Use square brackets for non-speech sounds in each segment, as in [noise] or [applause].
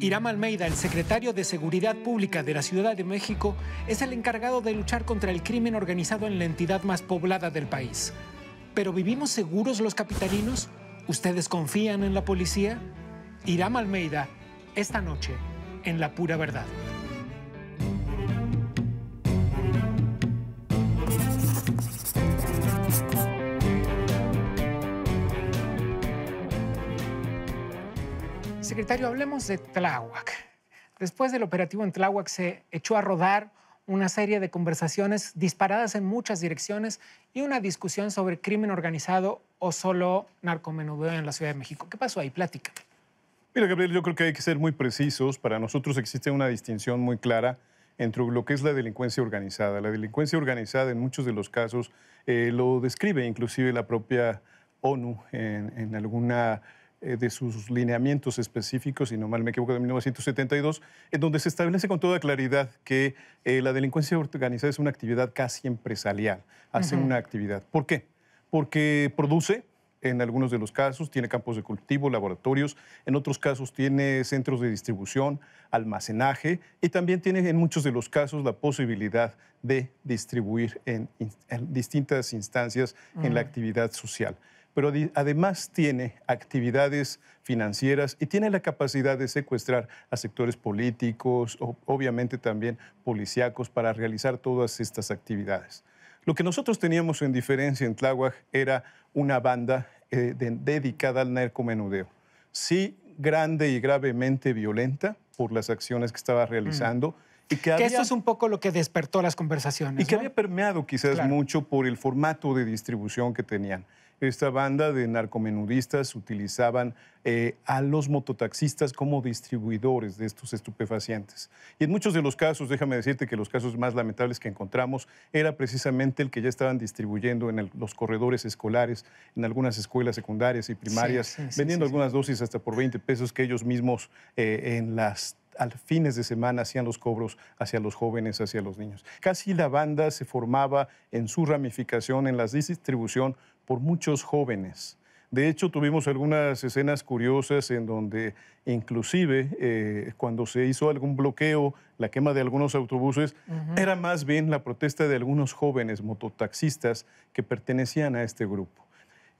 Irán Almeida, el secretario de Seguridad Pública de la Ciudad de México, es el encargado de luchar contra el crimen organizado en la entidad más poblada del país. ¿Pero vivimos seguros los capitalinos? ¿Ustedes confían en la policía? Irán Almeida, esta noche, en La Pura Verdad. secretario, hablemos de Tláhuac. Después del operativo en Tláhuac se echó a rodar una serie de conversaciones disparadas en muchas direcciones y una discusión sobre crimen organizado o solo narcomenudeo en la Ciudad de México. ¿Qué pasó ahí? Plática. Mira, Gabriel, yo creo que hay que ser muy precisos. Para nosotros existe una distinción muy clara entre lo que es la delincuencia organizada. La delincuencia organizada en muchos de los casos eh, lo describe inclusive la propia ONU en, en alguna eh, de sus lineamientos específicos, si no mal me equivoco, de 1972, en donde se establece con toda claridad que eh, la delincuencia organizada es una actividad casi empresarial, hace una actividad. ¿Por qué? Porque produce, en algunos de los casos, tiene campos de cultivo, laboratorios, en otros casos tiene centros de distribución, almacenaje y también tiene en muchos de los casos la posibilidad de distribuir en, distintas instancias en la actividad social pero además tiene actividades financieras y tiene la capacidad de secuestrar a sectores políticos, obviamente también policíacos, para realizar todas estas actividades. Lo que nosotros teníamos en diferencia en Tláhuac era una banda eh, dedicada al narcomenudeo. Sí, grande y gravemente violenta por las acciones que estaba realizando. Mm. Y que, eso es un poco lo que despertó las conversaciones. Y que había permeado quizás mucho por el formato de distribución que tenían. Esta banda de narcomenudistas utilizaban eh, a los mototaxistas como distribuidores de estos estupefacientes. Y en muchos de los casos, déjame decirte que los casos más lamentables que encontramos era precisamente el que ya estaban distribuyendo en los corredores escolares, en algunas escuelas secundarias y primarias, vendiendo algunas dosis hasta por 20 pesos que ellos mismos eh, en las al fines de semana hacían los cobros hacia los jóvenes, hacia los niños. Casi la banda se formaba en su ramificación, en la distribución, por muchos jóvenes. De hecho, tuvimos algunas escenas curiosas en donde inclusive eh, cuando se hizo algún bloqueo, la quema de algunos autobuses, era más bien la protesta de algunos jóvenes mototaxistas que pertenecían a este grupo.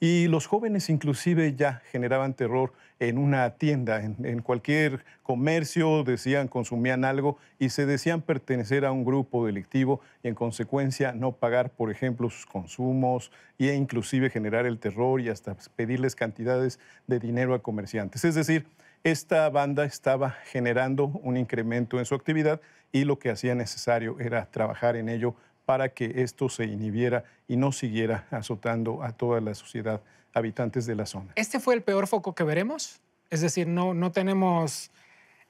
Y los jóvenes inclusive ya generaban terror en una tienda, en, cualquier comercio, decían, consumían algo y se decían pertenecer a un grupo delictivo y en consecuencia no pagar, por ejemplo, sus consumos e inclusive generar el terror y hasta pedirles cantidades de dinero a comerciantes. Es decir, esta banda estaba generando un incremento en su actividad y lo que hacía necesario era trabajar en ello para que esto se inhibiera y no siguiera azotando a toda la sociedad, habitantes de la zona. ¿Este fue el peor foco que veremos? Es decir, no, no tenemos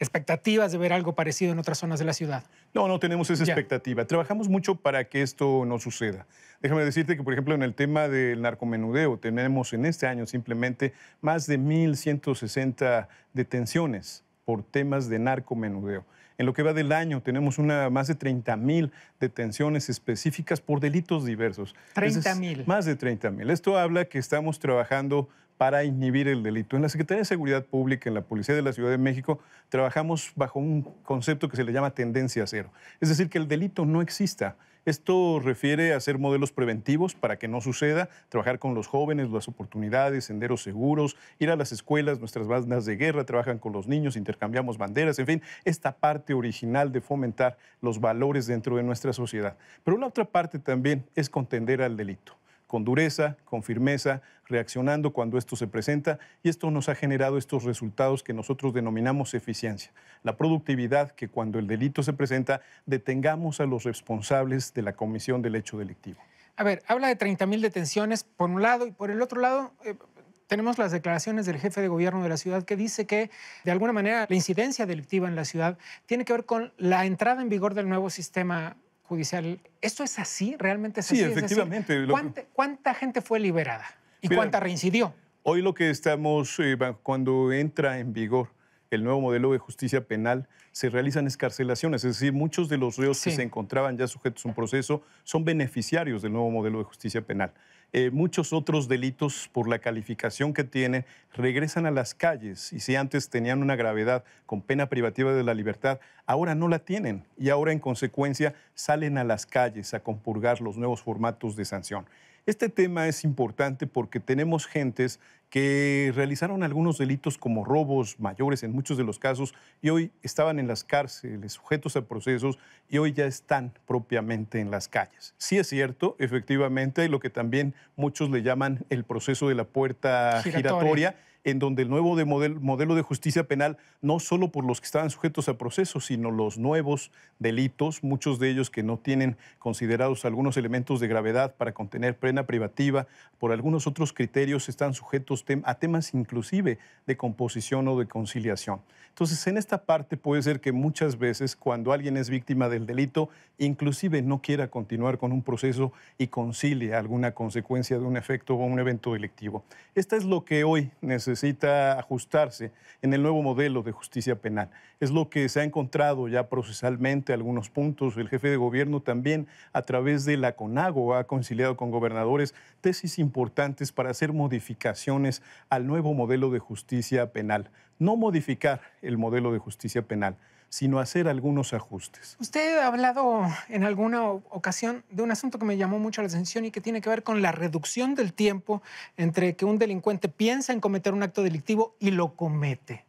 expectativas de ver algo parecido en otras zonas de la ciudad. No, no tenemos esa expectativa. Trabajamos mucho para que esto no suceda. Déjame decirte que, por ejemplo, en el tema del narcomenudeo, tenemos en este año simplemente más de 1.160 detenciones por temas de narcomenudeo. En lo que va del año tenemos una, más de 30 mil detenciones específicas por delitos diversos. 30 mil. Más de 30 mil. Esto habla que estamos trabajando para inhibir el delito. En la Secretaría de Seguridad Pública, en la Policía de la Ciudad de México, trabajamos bajo un concepto que se le llama tendencia cero. Es decir, que el delito no exista. Esto refiere a hacer modelos preventivos para que no suceda, trabajar con los jóvenes, las oportunidades, senderos seguros, ir a las escuelas, nuestras bandas de guerra trabajan con los niños, intercambiamos banderas, en fin, esta parte original de fomentar los valores dentro de nuestra sociedad. Pero la otra parte también es contender al delito con dureza, con firmeza, reaccionando cuando esto se presenta y esto nos ha generado estos resultados que nosotros denominamos eficiencia. La productividad que cuando el delito se presenta detengamos a los responsables de la comisión del hecho delictivo. A ver, habla de 30.000 detenciones por un lado y por el otro lado... Eh, tenemos las declaraciones del jefe de gobierno de la ciudad que dice que, de alguna manera, la incidencia delictiva en la ciudad tiene que ver con la entrada en vigor del nuevo sistema judicial. ¿Esto es así? ¿Realmente es sí, así? Sí, efectivamente. ¿cuánta, gente fue liberada? ¿Y cuánta reincidió? Hoy lo que estamos, eh, cuando entra en vigor el nuevo modelo de justicia penal, se realizan escarcelaciones, es decir, muchos de los reos que se encontraban ya sujetos a un proceso son beneficiarios del nuevo modelo de justicia penal. Eh, muchos otros delitos, por la calificación que tienen, regresan a las calles. Y si antes tenían una gravedad con pena privativa de la libertad, ahora no la tienen. Y ahora, en consecuencia, salen a las calles a compurgar los nuevos formatos de sanción. Este tema es importante porque tenemos gentes que realizaron algunos delitos como robos mayores en muchos de los casos y hoy estaban en las cárceles, sujetos a procesos y hoy ya están propiamente en las calles. Sí es cierto, efectivamente, hay lo que también muchos le llaman el proceso de la puerta giratoria en donde el nuevo modelo de justicia penal, no solo por los que estaban sujetos a procesos, sino los nuevos delitos, muchos de ellos que no tienen considerados algunos elementos de gravedad para contener pena privativa, por algunos otros criterios están sujetos a temas inclusive de composición o de conciliación. Entonces, en esta parte puede ser que muchas veces cuando alguien es víctima del delito, inclusive no quiera continuar con un proceso y concilie alguna consecuencia de un efecto o un evento delictivo. Esta es lo que hoy necesita ajustarse en el nuevo modelo de justicia penal. Es lo que se ha encontrado ya procesalmente algunos puntos. El jefe de gobierno también a través de la CONAGO ha conciliado con gobernadores tesis importantes para hacer modificaciones al nuevo modelo de justicia penal no modificar el modelo de justicia penal, sino hacer algunos ajustes. Usted ha hablado en alguna ocasión de un asunto que me llamó mucho la atención y que tiene que ver con la reducción del tiempo entre que un delincuente piensa en cometer un acto delictivo y lo comete.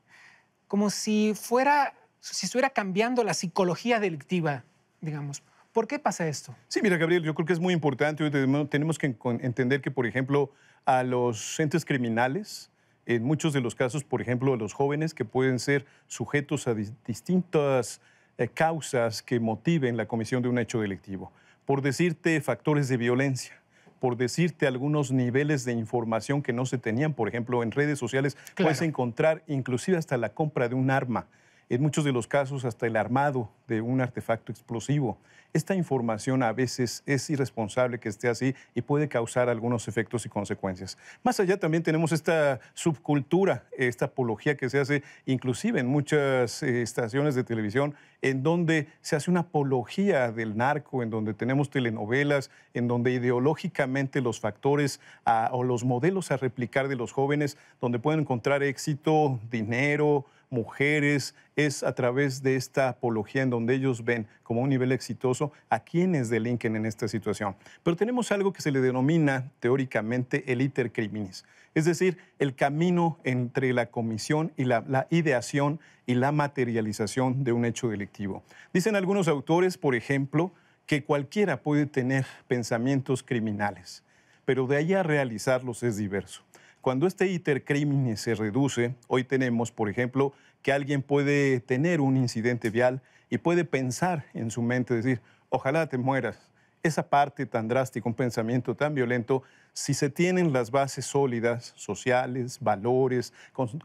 Como si fuera, si estuviera cambiando la psicología delictiva, digamos. ¿Por qué pasa esto? Sí, mira, Gabriel, yo creo que es muy importante. Tenemos que entender que, por ejemplo, a los entes criminales en muchos de los casos, por ejemplo, de los jóvenes que pueden ser sujetos a distintas eh, causas que motiven la comisión de un hecho delictivo. Por decirte factores de violencia, por decirte algunos niveles de información que no se tenían, por ejemplo, en redes sociales puedes encontrar inclusive hasta la compra de un arma en muchos de los casos hasta el armado de un artefacto explosivo. Esta información a veces es irresponsable que esté así y puede causar algunos efectos y consecuencias. Más allá también tenemos esta subcultura, esta apología que se hace inclusive en muchas eh, estaciones de televisión, en donde se hace una apología del narco, en donde tenemos telenovelas, en donde ideológicamente los factores ah, o los modelos a replicar de los jóvenes, donde pueden encontrar éxito, dinero, mujeres, es a través de esta apología en donde ellos ven como un nivel exitoso a quienes delinquen en esta situación. Pero tenemos algo que se le denomina teóricamente el iter criminis, es decir, el camino entre la comisión y la, la ideación y la materialización de un hecho delictivo. Dicen algunos autores, por ejemplo, que cualquiera puede tener pensamientos criminales, pero de ahí a realizarlos es diverso. Cuando este iter crimen se reduce, hoy tenemos, por ejemplo, que alguien puede tener un incidente vial y puede pensar en su mente, decir, ojalá te mueras. Esa parte tan drástica, un pensamiento tan violento, si se tienen las bases sólidas, sociales, valores,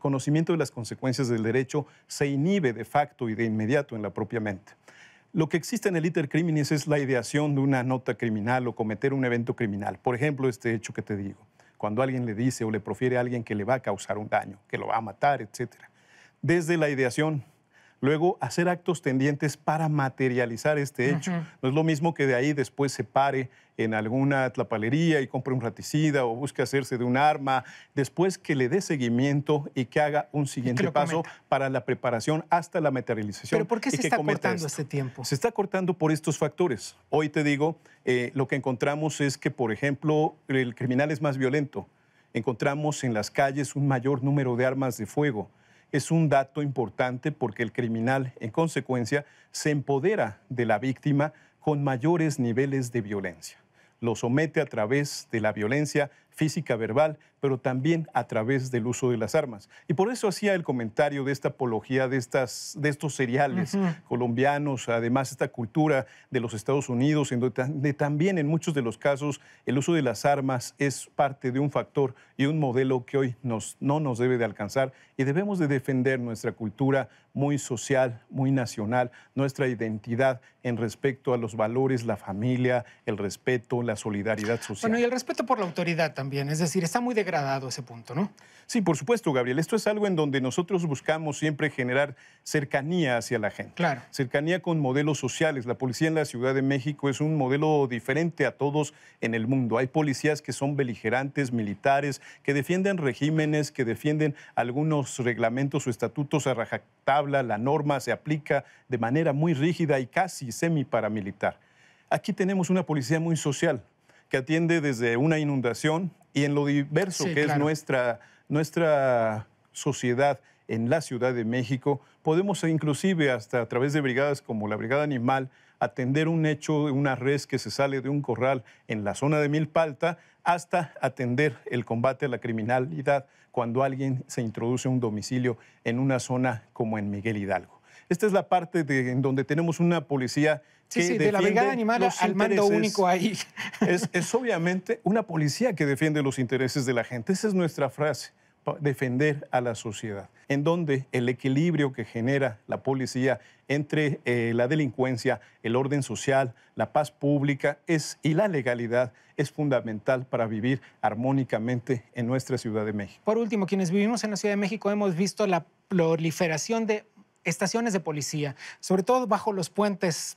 conocimiento de las consecuencias del derecho, se inhibe de facto y de inmediato en la propia mente. Lo que existe en el ITER criminis es la ideación de una nota criminal o cometer un evento criminal. Por ejemplo, este hecho que te digo cuando alguien le dice o le profiere a alguien que le va a causar un daño, que lo va a matar, etc. Desde la ideación luego hacer actos tendientes para materializar este hecho. No es lo mismo que de ahí después se pare en alguna tlapalería y compre un raticida o busque hacerse de un arma, después que le dé seguimiento y que haga un siguiente paso para la preparación hasta la materialización. ¿Pero por qué se está cortando este tiempo? Se está cortando por estos factores. Hoy te digo, eh, lo que encontramos es que, por ejemplo, el criminal es más violento. Encontramos en las calles un mayor número de armas de fuego es un dato importante porque el criminal, en consecuencia, se empodera de la víctima con mayores niveles de violencia. Lo somete a través de la violencia física, verbal, pero también a través del uso de las armas. Y por eso hacía el comentario de esta apología de, estas, de estos seriales colombianos, además esta cultura de los Estados Unidos, en donde también en muchos de los casos el uso de las armas es parte de un factor y un modelo que hoy nos, no nos debe de alcanzar y debemos de defender nuestra cultura muy social, muy nacional, nuestra identidad en respecto a los valores, la familia, el respeto, la solidaridad social. Bueno, y el respeto por la autoridad también es decir, está muy degradado ese punto, ¿no? Sí, por supuesto, Gabriel. Esto es algo en donde nosotros buscamos siempre generar cercanía hacia la gente. Claro. Cercanía con modelos sociales. La policía en la Ciudad de México es un modelo diferente a todos en el mundo. Hay policías que son beligerantes, militares, que defienden regímenes, que defienden algunos reglamentos o estatutos a rajatabla. La norma se aplica de manera muy rígida y casi semi paramilitar. Aquí tenemos una policía muy social, que atiende desde una inundación y en lo diverso que es nuestra, nuestra sociedad en la Ciudad de México, podemos inclusive hasta a través de brigadas como la Brigada Animal atender un hecho de una res que se sale de un corral en la zona de Milpalta hasta atender el combate a la criminalidad cuando alguien se introduce a un domicilio en una zona como en Miguel Hidalgo. Esta es la parte en donde tenemos una policía que sí, sí, de la brigada animal al mando único ahí. [laughs] Es, obviamente una policía que defiende los intereses de la gente. Esa es nuestra frase defender a la sociedad, en donde el equilibrio que genera la policía entre eh, la delincuencia, el orden social, la paz pública es, y la legalidad es fundamental para vivir armónicamente en nuestra Ciudad de México. Por último, quienes vivimos en la Ciudad de México hemos visto la proliferación de estaciones de policía, sobre todo bajo los puentes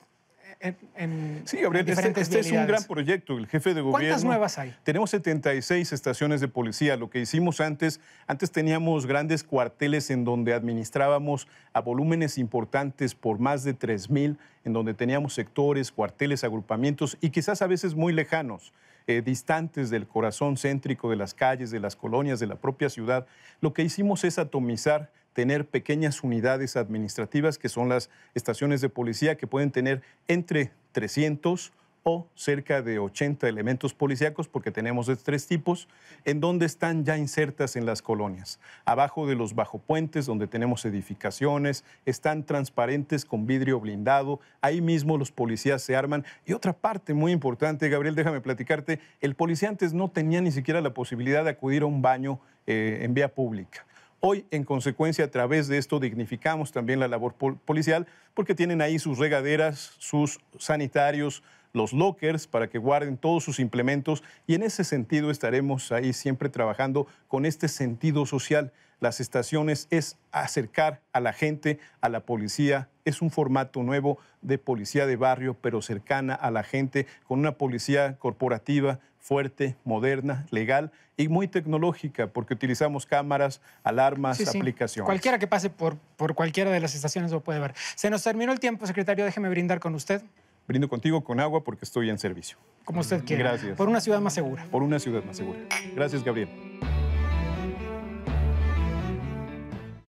eh, en, en, sí, Gabriel, este, este es un gran proyecto. El jefe de gobierno. ¿Cuántas nuevas hay? Tenemos 76 estaciones de policía. Lo que hicimos antes, antes teníamos grandes cuarteles en donde administrábamos a volúmenes importantes por más de 3.000, en donde teníamos sectores, cuarteles, agrupamientos y quizás a veces muy lejanos. Eh, distantes del corazón céntrico de las calles, de las colonias, de la propia ciudad, lo que hicimos es atomizar tener pequeñas unidades administrativas, que son las estaciones de policía, que pueden tener entre 300 o cerca de 80 elementos policíacos, porque tenemos de tres tipos, en donde están ya insertas en las colonias. Abajo de los bajopuentes, donde tenemos edificaciones, están transparentes con vidrio blindado, ahí mismo los policías se arman. Y otra parte muy importante, Gabriel, déjame platicarte, el policía antes no tenía ni siquiera la posibilidad de acudir a un baño eh, en vía pública. Hoy, en consecuencia, a través de esto dignificamos también la labor policial porque tienen ahí sus regaderas, sus sanitarios, los lockers para que guarden todos sus implementos y en ese sentido estaremos ahí siempre trabajando con este sentido social las estaciones es acercar a la gente, a la policía. Es un formato nuevo de policía de barrio, pero cercana a la gente, con una policía corporativa fuerte, moderna, legal y muy tecnológica, porque utilizamos cámaras, alarmas, aplicaciones. Cualquiera que pase por, por cualquiera de las estaciones lo puede ver. Se nos terminó el tiempo, secretario. Déjeme brindar con usted brindo contigo con agua porque estoy en servicio. Como usted quiera. Gracias. Por una ciudad más segura. Por una ciudad más segura. Gracias, Gabriel.